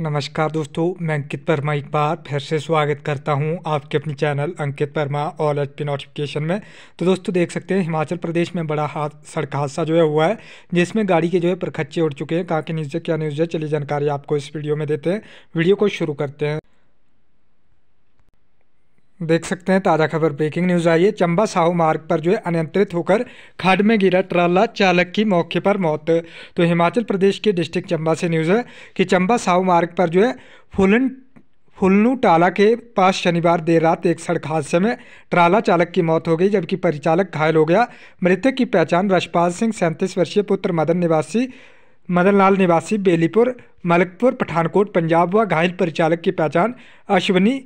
नमस्कार दोस्तों मैं अंकित वर्मा एक बार फिर से स्वागत करता हूं आपके अपने channel Ankit Verma all H P notification में तो दोस्तों देख सकते हैं हिमाचल प्रदेश में बड़ा हाद सड़क हादसा जो है हुआ है जिसमें गाड़ी के जो है परखच्चे उड़ चुके हैं कहाँ के न्यूज़ है क्या न्यूज़ है चलिए जानकारी आपको इस वीडियो में देते हैं वीडियो को शुरू करते हैं देख सकते हैं ताज़ा खबर ब्रेकिंग न्यूज़ आई है चंबा साहू मार्ग पर जो है अनियंत्रित होकर खाड में गिरा ट्राला चालक की मौके पर मौत तो हिमाचल प्रदेश के डिस्ट्रिक्ट चंबा से न्यूज़ है कि चंबा साहू मार्ग पर जो है फुलन फुलनू टाला के पास शनिवार देर रात एक सड़क हादसे में ट्राला चालक की मौत हो गई जबकि परिचालक घायल हो गया मृतक की पहचान रशपाल सिंह सैंतीस वर्षीय पुत्र मदन निवासी मदन लाल निवासी बेलीपुर मलकपुर पठानकोट पंजाब व घायल परिचालक की पहचान अश्वनी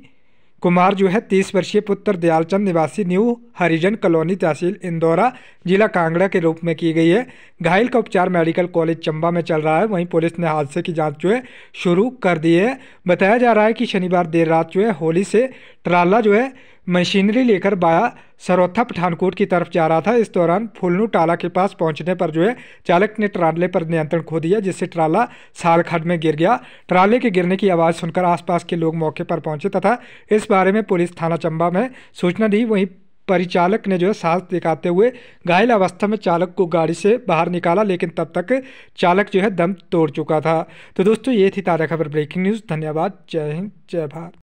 कुमार जो है तीस वर्षीय पुत्र दयालचंद निवासी न्यू हरिजन कॉलोनी तहसील इंदौरा जिला कांगड़ा के रूप में की गई है घायल का उपचार मेडिकल कॉलेज चंबा में चल रहा है वहीं पुलिस ने हादसे की जांच जो है शुरू कर दी है बताया जा रहा है कि शनिवार देर रात जो है होली से ट्राला जो है मशीनरी लेकर बाया सरोथा पठानकोट की तरफ जा रहा था इस दौरान फुलनू टाला के पास पहुंचने पर जो है चालक ने ट्राले पर नियंत्रण खो दिया जिससे ट्राला साल खड में गिर गया ट्राले के गिरने की आवाज़ सुनकर आसपास के लोग मौके पर पहुंचे तथा इस बारे में पुलिस थाना चंबा में सूचना दी वहीं परिचालक ने जो है साहस दिखाते हुए घायल अवस्था में चालक को गाड़ी से बाहर निकाला लेकिन तब तक चालक जो है दम तोड़ चुका था तो दोस्तों ये थी ताज़ा खबर ब्रेकिंग न्यूज़ धन्यवाद जय हिंद जय भारत